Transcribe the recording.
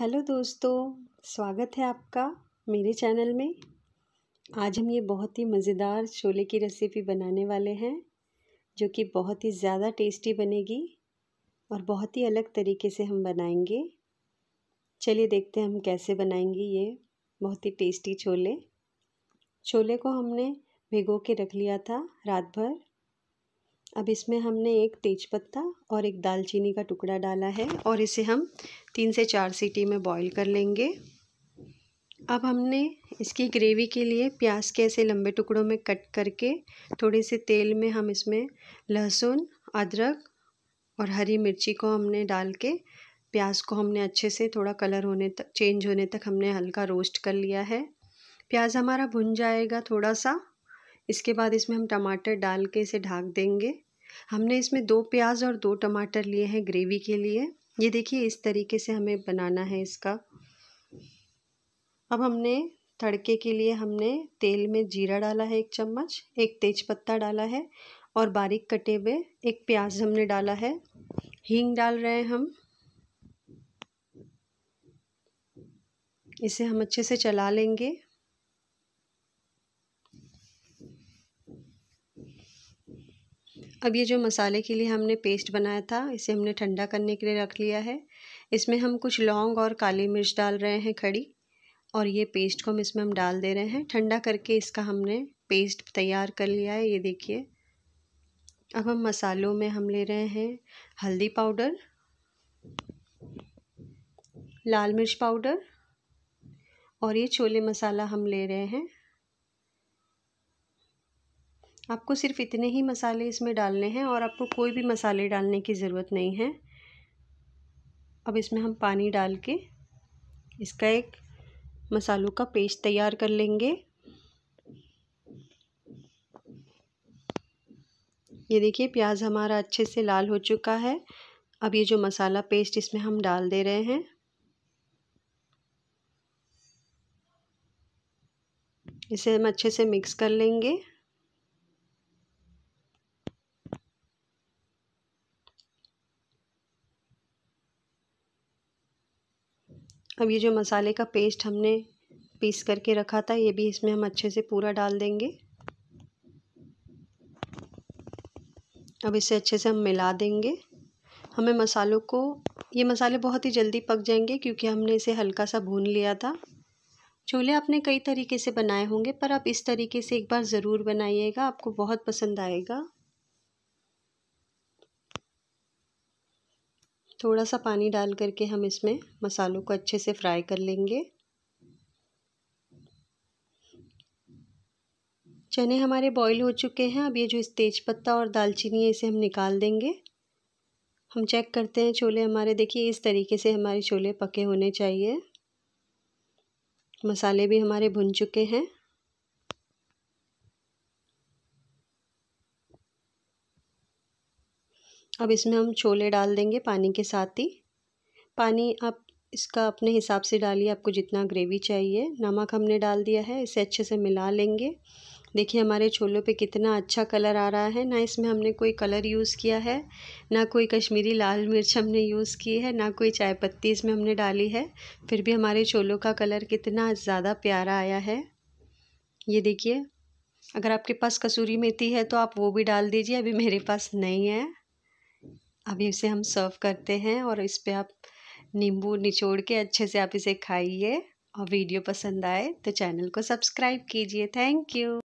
hello दोस्तों स्वागत है आपका मेरे चैनल में आज हम ये बहुत ही मज़ेदार छोले की रेसिपी बनाने वाले हैं जो कि बहुत ही ज़्यादा टेस्टी बनेगी और बहुत ही अलग तरीके से हम बनाएंगे चलिए देखते हैं हम कैसे बनाएंगे ये बहुत ही टेस्टी छोले छोले को हमने भिगो के रख लिया था रात भर अब इसमें हमने एक तेज़पत्ता और एक दालचीनी का टुकड़ा डाला है और इसे हम तीन से चार सीटी में बॉईल कर लेंगे अब हमने इसकी ग्रेवी के लिए प्याज के ऐसे लंबे टुकड़ों में कट करके थोड़े से तेल में हम इसमें लहसुन अदरक और हरी मिर्ची को हमने डाल के प्याज को हमने अच्छे से थोड़ा कलर होने तक चेंज होने तक हमने हल्का रोस्ट कर लिया है प्याज हमारा भुन जाएगा थोड़ा सा इसके बाद इसमें हम टमाटर डाल के इसे ढाक देंगे हमने इसमें दो प्याज और दो टमाटर लिए हैं ग्रेवी के लिए ये देखिए इस तरीके से हमें बनाना है इसका अब हमने तड़के के लिए हमने तेल में जीरा डाला है एक चम्मच एक तेज़पत्ता डाला है और बारीक कटे हुए एक प्याज हमने डाला है हींग डाल रहे हैं हम इसे हम अच्छे से चला लेंगे अब ये जो मसाले के लिए हमने पेस्ट बनाया था इसे हमने ठंडा करने के लिए रख लिया है इसमें हम कुछ लौंग और काली मिर्च डाल रहे हैं खड़ी और ये पेस्ट को हम इसमें हम डाल दे रहे हैं ठंडा करके इसका हमने पेस्ट तैयार कर लिया है ये देखिए अब हम मसालों में हम ले रहे हैं हल्दी पाउडर लाल मिर्च पाउडर और ये छोले मसाला हम ले रहे हैं आपको सिर्फ इतने ही मसाले इसमें डालने हैं और आपको कोई भी मसाले डालने की ज़रूरत नहीं है अब इसमें हम पानी डाल के इसका एक मसालों का पेस्ट तैयार कर लेंगे ये देखिए प्याज हमारा अच्छे से लाल हो चुका है अब ये जो मसाला पेस्ट इसमें हम डाल दे रहे हैं इसे हम अच्छे से मिक्स कर लेंगे अब ये जो मसाले का पेस्ट हमने पीस करके रखा था ये भी इसमें हम अच्छे से पूरा डाल देंगे अब इसे अच्छे से हम मिला देंगे हमें मसालों को ये मसाले बहुत ही जल्दी पक जाएंगे क्योंकि हमने इसे हल्का सा भून लिया था चूल्हे आपने कई तरीके से बनाए होंगे पर आप इस तरीके से एक बार ज़रूर बनाइएगा आपको बहुत पसंद आएगा थोड़ा सा पानी डाल करके हम इसमें मसालों को अच्छे से फ्राई कर लेंगे चने हमारे बॉईल हो चुके हैं अब ये जो इस तेज पत्ता और दालचीनी है इसे हम निकाल देंगे हम चेक करते हैं छोले हमारे देखिए इस तरीके से हमारे छोले पके होने चाहिए मसाले भी हमारे भुन चुके हैं अब इसमें हम छोले डाल देंगे पानी के साथ ही पानी आप इसका अपने हिसाब से डालिए आपको जितना ग्रेवी चाहिए नमक हमने डाल दिया है इसे अच्छे से मिला लेंगे देखिए हमारे छोलों पे कितना अच्छा कलर आ रहा है ना इसमें हमने कोई कलर यूज़ किया है ना कोई कश्मीरी लाल मिर्च हमने यूज़ की है ना कोई चाय पत्ती इसमें हमने डाली है फिर भी हमारे छोलों का कलर कितना ज़्यादा प्यारा आया है ये देखिए अगर आपके पास कसूरी मेथी है तो आप वो भी डाल दीजिए अभी मेरे पास नहीं है अभी इसे हम सर्व करते हैं और इस पर आप नींबू निचोड़ के अच्छे से आप इसे खाइए और वीडियो पसंद आए तो चैनल को सब्सक्राइब कीजिए थैंक यू